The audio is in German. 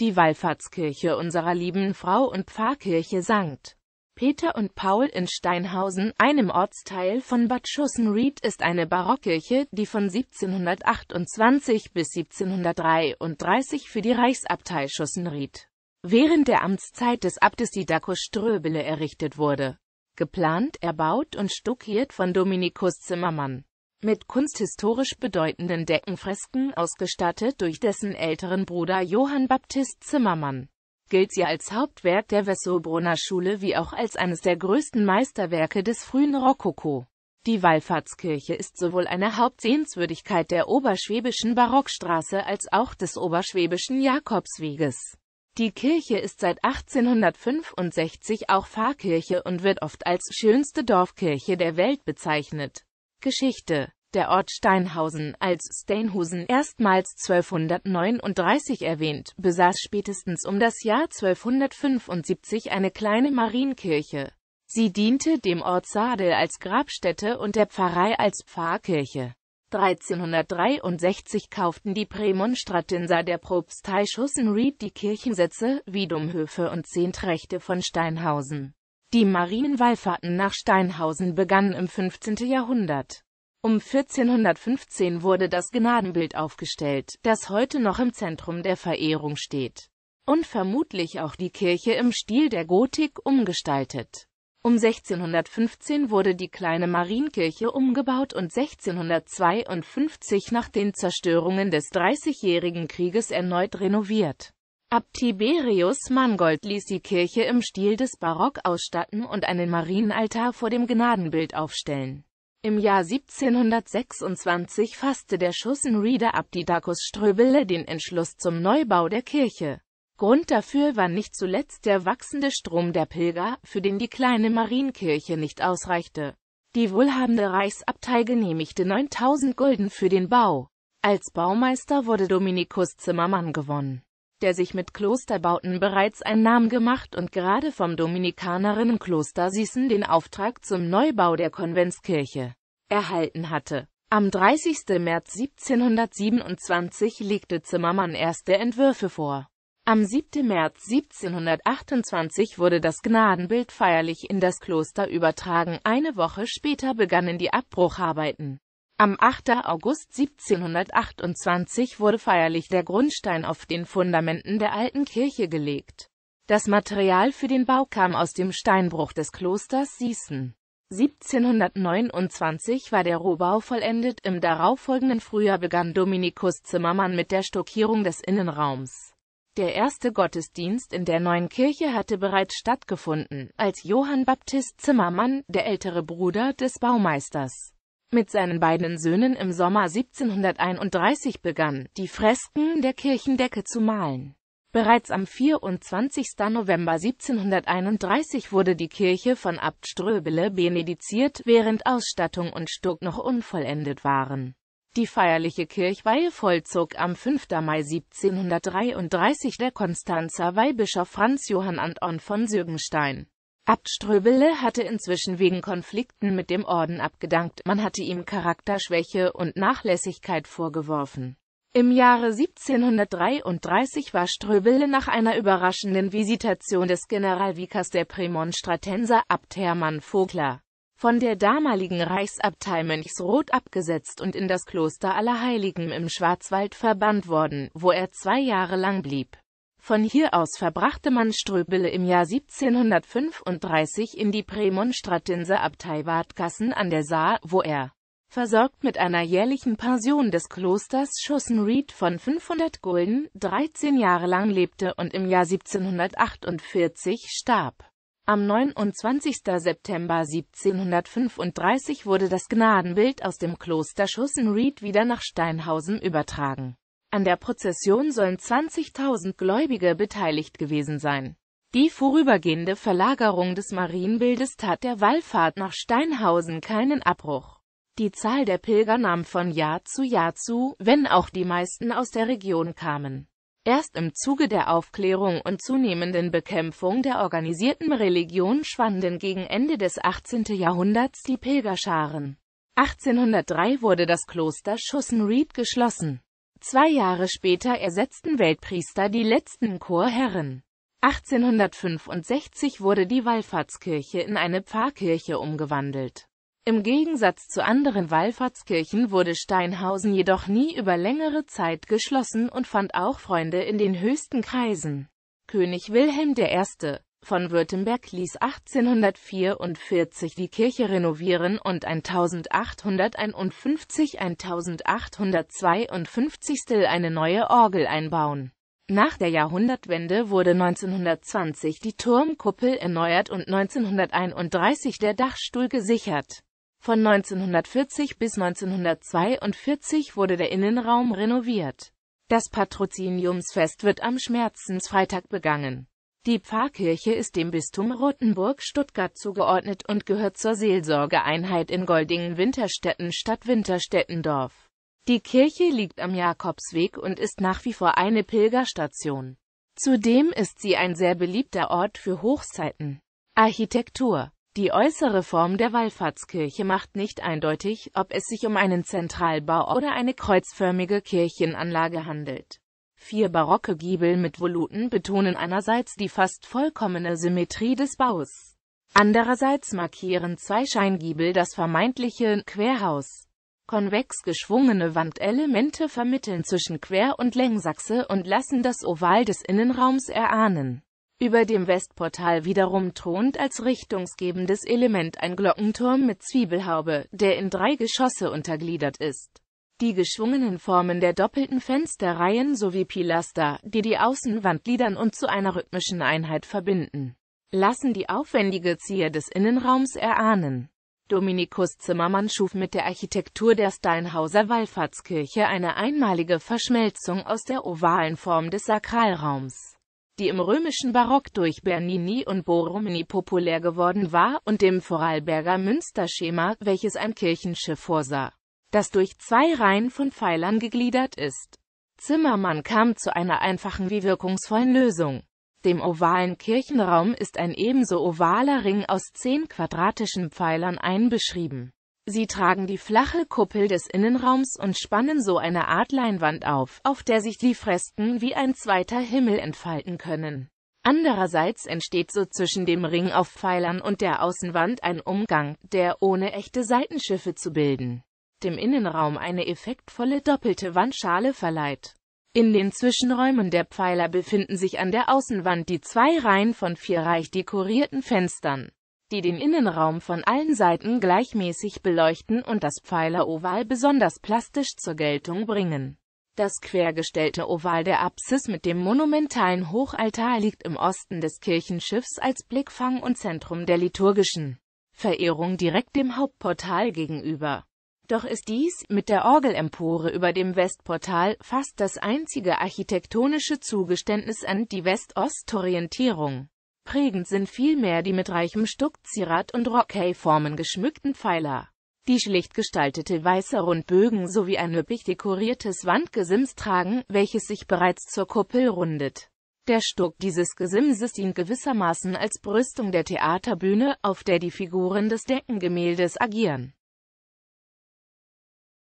die Wallfahrtskirche unserer lieben Frau und Pfarrkirche St. Peter und Paul in Steinhausen, einem Ortsteil von Bad Schussenried, ist eine Barockkirche, die von 1728 bis 1733 für die Reichsabtei Schussenried während der Amtszeit des Abtes Didakus Ströbele errichtet wurde. Geplant, erbaut und stuckiert von Dominikus Zimmermann mit kunsthistorisch bedeutenden Deckenfresken ausgestattet durch dessen älteren Bruder Johann Baptist Zimmermann. Gilt sie als Hauptwerk der Wessobrunner Schule wie auch als eines der größten Meisterwerke des frühen Rokoko. Die Wallfahrtskirche ist sowohl eine Hauptsehenswürdigkeit der oberschwäbischen Barockstraße als auch des oberschwäbischen Jakobsweges. Die Kirche ist seit 1865 auch Pfarrkirche und wird oft als schönste Dorfkirche der Welt bezeichnet. Geschichte der Ort Steinhausen als Steinhusen erstmals 1239 erwähnt, besaß spätestens um das Jahr 1275 eine kleine Marienkirche. Sie diente dem Ort Sadel als Grabstätte und der Pfarrei als Pfarrkirche. 1363 kauften die Prämonstratinser der Propstei Schussenried die Kirchensätze, Wiedumhöfe und Zehntrechte von Steinhausen. Die Marienwallfahrten nach Steinhausen begannen im 15. Jahrhundert. Um 1415 wurde das Gnadenbild aufgestellt, das heute noch im Zentrum der Verehrung steht und vermutlich auch die Kirche im Stil der Gotik umgestaltet. Um 1615 wurde die kleine Marienkirche umgebaut und 1652 nach den Zerstörungen des Dreißigjährigen Krieges erneut renoviert. Ab Tiberius Mangold ließ die Kirche im Stil des Barock ausstatten und einen Marienaltar vor dem Gnadenbild aufstellen. Im Jahr 1726 fasste der Schussenrieder Abdidakus Ströbele den Entschluss zum Neubau der Kirche. Grund dafür war nicht zuletzt der wachsende Strom der Pilger, für den die kleine Marienkirche nicht ausreichte. Die wohlhabende Reichsabtei genehmigte 9000 Gulden für den Bau. Als Baumeister wurde Dominikus Zimmermann gewonnen der sich mit Klosterbauten bereits einen Namen gemacht und gerade vom Dominikanerinnenkloster Sießen den Auftrag zum Neubau der Konventskirche erhalten hatte. Am 30. März 1727 legte Zimmermann erste Entwürfe vor. Am 7. März 1728 wurde das Gnadenbild feierlich in das Kloster übertragen, eine Woche später begannen die Abbrucharbeiten. Am 8. August 1728 wurde feierlich der Grundstein auf den Fundamenten der alten Kirche gelegt. Das Material für den Bau kam aus dem Steinbruch des Klosters Sießen. 1729 war der Rohbau vollendet, im darauffolgenden Frühjahr begann Dominikus Zimmermann mit der Stockierung des Innenraums. Der erste Gottesdienst in der neuen Kirche hatte bereits stattgefunden, als Johann Baptist Zimmermann, der ältere Bruder des Baumeisters, mit seinen beiden Söhnen im Sommer 1731 begann, die Fresken der Kirchendecke zu malen. Bereits am 24. November 1731 wurde die Kirche von Abt Ströbele benediziert, während Ausstattung und Stuck noch unvollendet waren. Die feierliche Kirchweihe vollzog am 5. Mai 1733 der Konstanzer Weihbischof Franz Johann Anton von Sögenstein Abt Ströbele hatte inzwischen wegen Konflikten mit dem Orden abgedankt, man hatte ihm Charakterschwäche und Nachlässigkeit vorgeworfen. Im Jahre 1733 war Ströbele nach einer überraschenden Visitation des Generalvikas der Stratenser Abt Hermann Vogler von der damaligen Reichsabtei Mönchsroth abgesetzt und in das Kloster Allerheiligen im Schwarzwald verbannt worden, wo er zwei Jahre lang blieb. Von hier aus verbrachte man Ströbele im Jahr 1735 in die Prämonstratenser Abtei Wadgassen an der Saar, wo er, versorgt mit einer jährlichen Pension des Klosters Schussenried von 500 Gulden, 13 Jahre lang lebte und im Jahr 1748 starb. Am 29. September 1735 wurde das Gnadenbild aus dem Kloster Schussenried wieder nach Steinhausen übertragen an der Prozession sollen 20.000 Gläubige beteiligt gewesen sein. Die vorübergehende Verlagerung des Marienbildes tat der Wallfahrt nach Steinhausen keinen Abbruch. Die Zahl der Pilger nahm von Jahr zu Jahr zu, wenn auch die meisten aus der Region kamen. Erst im Zuge der Aufklärung und zunehmenden Bekämpfung der organisierten Religion schwanden gegen Ende des 18. Jahrhunderts die Pilgerscharen. 1803 wurde das Kloster Schussenried geschlossen. Zwei Jahre später ersetzten Weltpriester die letzten Chorherren. 1865 wurde die Wallfahrtskirche in eine Pfarrkirche umgewandelt. Im Gegensatz zu anderen Wallfahrtskirchen wurde Steinhausen jedoch nie über längere Zeit geschlossen und fand auch Freunde in den höchsten Kreisen. König Wilhelm I., von Württemberg ließ 1844 die Kirche renovieren und 1851-1852 eine neue Orgel einbauen. Nach der Jahrhundertwende wurde 1920 die Turmkuppel erneuert und 1931 der Dachstuhl gesichert. Von 1940 bis 1942 wurde der Innenraum renoviert. Das Patroziniumsfest wird am Schmerzensfreitag begangen. Die Pfarrkirche ist dem Bistum Rottenburg-Stuttgart zugeordnet und gehört zur Seelsorgeeinheit in Goldingen-Winterstetten statt Winterstettendorf. Die Kirche liegt am Jakobsweg und ist nach wie vor eine Pilgerstation. Zudem ist sie ein sehr beliebter Ort für Hochzeiten. Architektur Die äußere Form der Wallfahrtskirche macht nicht eindeutig, ob es sich um einen Zentralbau oder eine kreuzförmige Kirchenanlage handelt. Vier barocke Giebel mit Voluten betonen einerseits die fast vollkommene Symmetrie des Baus. Andererseits markieren zwei Scheingiebel das vermeintliche Querhaus. Konvex geschwungene Wandelemente vermitteln zwischen Quer- und Längsachse und lassen das Oval des Innenraums erahnen. Über dem Westportal wiederum thront als richtungsgebendes Element ein Glockenturm mit Zwiebelhaube, der in drei Geschosse untergliedert ist. Die geschwungenen Formen der doppelten Fensterreihen sowie Pilaster, die die Außenwand gliedern und zu einer rhythmischen Einheit verbinden, lassen die aufwendige Zier des Innenraums erahnen. Dominikus Zimmermann schuf mit der Architektur der Steinhauser Wallfahrtskirche eine einmalige Verschmelzung aus der ovalen Form des Sakralraums, die im römischen Barock durch Bernini und Borromini populär geworden war, und dem Vorarlberger Münsterschema, welches ein Kirchenschiff vorsah das durch zwei Reihen von Pfeilern gegliedert ist. Zimmermann kam zu einer einfachen wie wirkungsvollen Lösung. Dem ovalen Kirchenraum ist ein ebenso ovaler Ring aus zehn quadratischen Pfeilern einbeschrieben. Sie tragen die flache Kuppel des Innenraums und spannen so eine Art Leinwand auf, auf der sich die Fresken wie ein zweiter Himmel entfalten können. Andererseits entsteht so zwischen dem Ring auf Pfeilern und der Außenwand ein Umgang, der ohne echte Seitenschiffe zu bilden dem Innenraum eine effektvolle doppelte Wandschale verleiht. In den Zwischenräumen der Pfeiler befinden sich an der Außenwand die zwei Reihen von vier reich dekorierten Fenstern, die den Innenraum von allen Seiten gleichmäßig beleuchten und das Pfeileroval besonders plastisch zur Geltung bringen. Das quergestellte Oval der Apsis mit dem monumentalen Hochaltar liegt im Osten des Kirchenschiffs als Blickfang und Zentrum der liturgischen Verehrung direkt dem Hauptportal gegenüber. Doch ist dies, mit der Orgelempore über dem Westportal, fast das einzige architektonische Zugeständnis an die West-Ost-Orientierung. Prägend sind vielmehr die mit reichem Stuck, Zierat und Roquet-Formen geschmückten Pfeiler. Die schlicht gestaltete weiße Rundbögen sowie ein üppig dekoriertes Wandgesims tragen, welches sich bereits zur Kuppel rundet. Der Stuck dieses Gesimses dient gewissermaßen als Brüstung der Theaterbühne, auf der die Figuren des Deckengemäldes agieren.